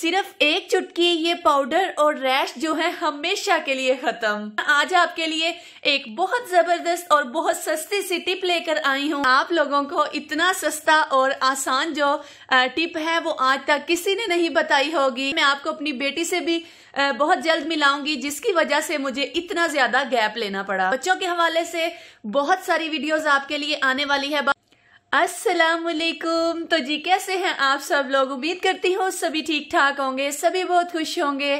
सिर्फ एक चुटकी ये पाउडर और रैश जो है हमेशा के लिए खत्म आज आपके लिए एक बहुत जबरदस्त और बहुत सस्ती सी टिप लेकर आई हूँ आप लोगों को इतना सस्ता और आसान जो टिप है वो आज तक किसी ने नहीं बताई होगी मैं आपको अपनी बेटी से भी बहुत जल्द मिलाऊंगी जिसकी वजह से मुझे इतना ज्यादा गैप लेना पड़ा बच्चों के हवाले से बहुत सारी वीडियोज आपके लिए आने वाली है असलकुम तो जी कैसे हैं आप सब लोग उम्मीद करती हूँ सभी ठीक ठाक होंगे सभी बहुत खुश होंगे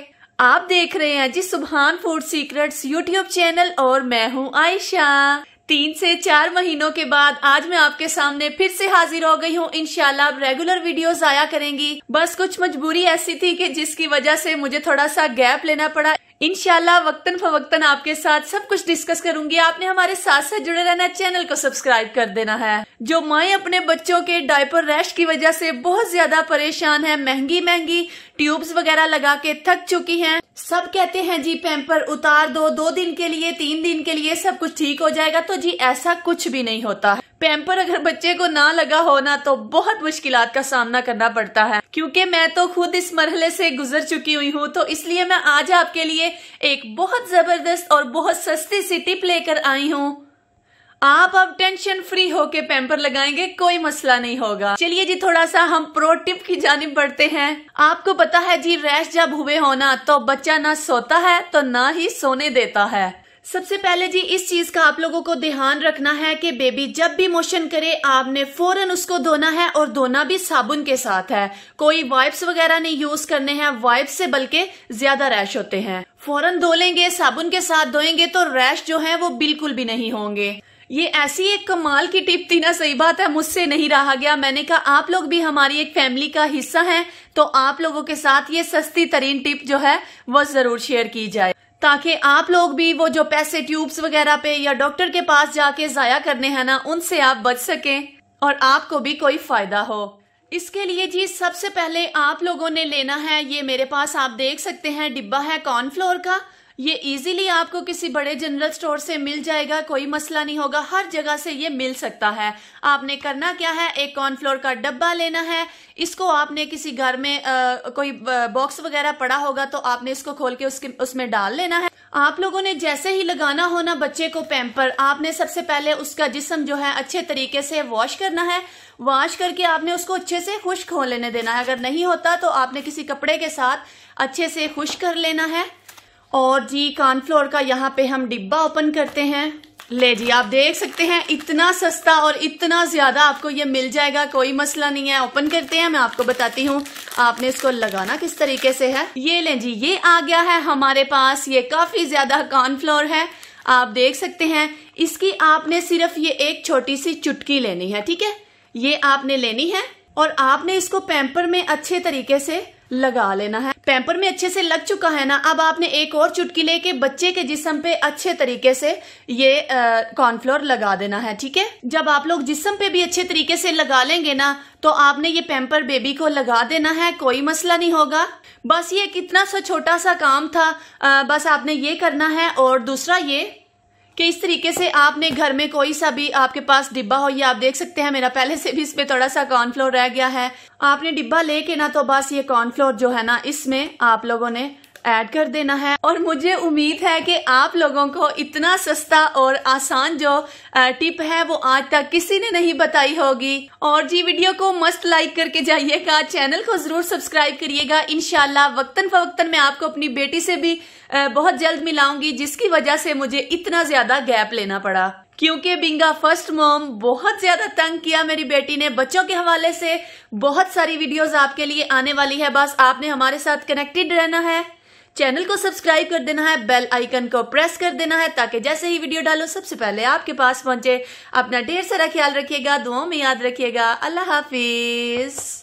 आप देख रहे हैं जी सुबहान फूड सीक्रेट्स यूट्यूब चैनल और मैं हूँ आयशा तीन से चार महीनों के बाद आज मैं आपके सामने फिर से हाजिर हो गई हूँ इनशाला आप रेगुलर वीडियोस आया करेंगी बस कुछ मजबूरी ऐसी थी कि जिसकी वजह से मुझे थोड़ा सा गैप लेना पड़ा इनशाला वक्तन फवक्तन आपके साथ सब कुछ डिस्कस करूंगी आपने हमारे साथ साथ जुड़े रहना चैनल को सब्सक्राइब कर देना है जो माए अपने बच्चों के डायपर रैश की वजह से बहुत ज्यादा परेशान है महंगी महंगी ट्यूब्स वगैरह लगा के थक चुकी हैं सब कहते हैं जी पैम्पर उतार दो दो दिन के लिए तीन दिन के लिए सब कुछ ठीक हो जाएगा तो जी ऐसा कुछ भी नहीं होता पैम्पर अगर बच्चे को ना लगा हो ना तो बहुत मुश्किल का सामना करना पड़ता है क्योंकि मैं तो खुद इस मरहले से गुजर चुकी हुई हूँ तो इसलिए मैं आज आपके लिए एक बहुत जबरदस्त और बहुत सस्ती सी टिप लेकर आई हूँ आप अब टेंशन फ्री होके पैम्पर लगाएंगे कोई मसला नहीं होगा चलिए जी थोड़ा सा हम प्रो टिप की जानब बढ़ते हैं आपको पता है जी रैश जब हुए होना तो बच्चा ना सोता है तो ना ही सोने देता है सबसे पहले जी इस चीज का आप लोगों को ध्यान रखना है कि बेबी जब भी मोशन करे आपने फौरन उसको धोना है और धोना भी साबुन के साथ है कोई वाइप्स वगैरह नहीं यूज करने हैं वाइप्स से बल्कि ज्यादा रैश होते हैं फौरन धो लेंगे साबुन के साथ धोएंगे तो रैश जो है वो बिल्कुल भी नहीं होंगे ये ऐसी एक कमाल की टिप थी ना सही बात है मुझसे नहीं रहा गया मैंने कहा आप लोग भी हमारी एक फैमिली का हिस्सा हैं तो आप लोगों के साथ ये सस्ती तरीन टिप जो है वो जरूर शेयर की जाए ताकि आप लोग भी वो जो पैसे ट्यूब्स वगैरह पे या डॉक्टर के पास जाके जाया करने हैं ना उनसे आप बच सकें और आपको भी कोई फायदा हो इसके लिए जी सबसे पहले आप लोगों ने लेना है ये मेरे पास आप देख सकते हैं डिब्बा है कॉर्नफ्लोर का ये इजीली आपको किसी बड़े जनरल स्टोर से मिल जाएगा कोई मसला नहीं होगा हर जगह से ये मिल सकता है आपने करना क्या है एक कॉर्नफ्लोर का डब्बा लेना है इसको आपने किसी घर में आ, कोई बॉक्स वगैरह पड़ा होगा तो आपने इसको खोल के उसके उसमें डाल लेना है आप लोगों ने जैसे ही लगाना होना बच्चे को पैम्पर आपने सबसे पहले उसका जिसम जो है अच्छे तरीके से वॉश करना है वॉश करके आपने उसको अच्छे से खुश्क हो लेने देना है अगर नहीं होता तो आपने किसी कपड़े के साथ अच्छे से खुश कर लेना है और जी कॉर्नफ्लोर का यहाँ पे हम डिब्बा ओपन करते हैं ले जी आप देख सकते हैं इतना सस्ता और इतना ज़्यादा आपको ये मिल जाएगा कोई मसला नहीं है ओपन करते हैं मैं आपको बताती हूँ आपने इसको लगाना किस तरीके से है ये लें जी ये आ गया है हमारे पास ये काफ़ी ज़्यादा कॉर्नफ्लोर है आप देख सकते हैं इसकी आपने सिर्फ ये एक छोटी सी चुटकी लेनी है ठीक है ये आपने लेनी है और आपने इसको पैम्पर में अच्छे तरीके से लगा लेना है पैम्पर में अच्छे से लग चुका है ना अब आपने एक और चुटकी लेके बच्चे के जिसम पे अच्छे तरीके से ये कॉर्नफ्लोर लगा देना है ठीक है जब आप लोग जिसम पे भी अच्छे तरीके से लगा लेंगे ना तो आपने ये पैम्पर बेबी को लगा देना है कोई मसला नहीं होगा बस ये कितना सा छोटा सा काम था आ, बस आपने ये करना है और दूसरा ये कि इस तरीके से आपने घर में कोई सा भी आपके पास डिब्बा हो ये आप देख सकते हैं मेरा पहले से भी इसमें थोड़ा सा कॉर्नफ्लोर रह गया है आपने डिब्बा लेके ना तो बस ये कॉर्नफ्लोर जो है ना इसमें आप लोगों ने ऐड कर देना है और मुझे उम्मीद है कि आप लोगों को इतना सस्ता और आसान जो टिप है वो आज तक किसी ने नहीं बताई होगी और जी वीडियो को मस्त लाइक करके जाइएगा चैनल को जरूर सब्सक्राइब करिएगा इनशाला वक्तन फवक्तन मैं आपको अपनी बेटी से भी बहुत जल्द मिलाऊंगी जिसकी वजह से मुझे इतना ज्यादा गैप लेना पड़ा क्योंकि बिंगा फर्स्ट मोम बहुत ज्यादा तंग किया मेरी बेटी ने बच्चों के हवाले से बहुत सारी वीडियोस आपके लिए आने वाली है बस आपने हमारे साथ कनेक्टेड रहना है चैनल को सब्सक्राइब कर देना है बेल आइकन को प्रेस कर देना है ताकि जैसे ही वीडियो डालो सबसे पहले आपके पास पहुंचे अपना ढेर सारा ख्याल रखिएगा दुआओं में याद रखिएगा अल्लाह हाफिज